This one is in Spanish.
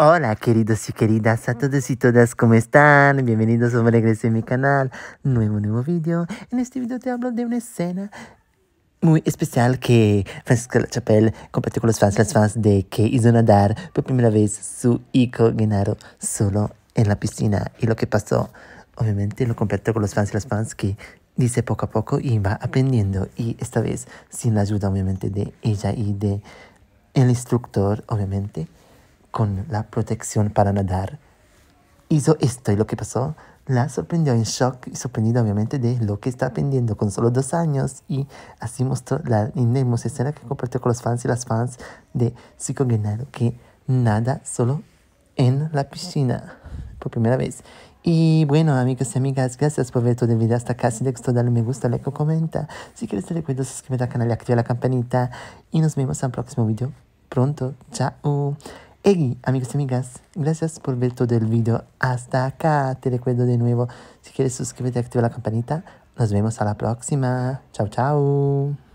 Hola queridos y queridas, a todos y todas, ¿cómo están? Bienvenidos o regreso a mi canal, nuevo, nuevo vídeo. En este vídeo te hablo de una escena muy especial que Francisco Chapelle compartió con los fans, las fans de que hizo nadar por primera vez su hijo Genaro solo en la piscina. Y lo que pasó, obviamente lo compartió con los fans y las fans que dice poco a poco y va aprendiendo. Y esta vez sin la ayuda obviamente de ella y de el instructor, obviamente con la protección para nadar. Hizo esto y lo que pasó la sorprendió en shock y sorprendida obviamente de lo que está aprendiendo con solo dos años y así mostró la hermosa escena que compartió con los fans y las fans de Psico Genaro que nada solo en la piscina por primera vez. Y bueno, amigos y amigas, gracias por ver todo el video hasta acá. Si te gustó, dale me gusta, like o comenta. Si quieres, te recuerdo suscríbete al canal y activa la campanita. Y nos vemos en próximo video. Pronto. Chao. Hey amigos y amigas, gracias por ver todo el video hasta acá. Te recuerdo de nuevo, si quieres suscríbete y activa la campanita. Nos vemos a la próxima. Chao, chao.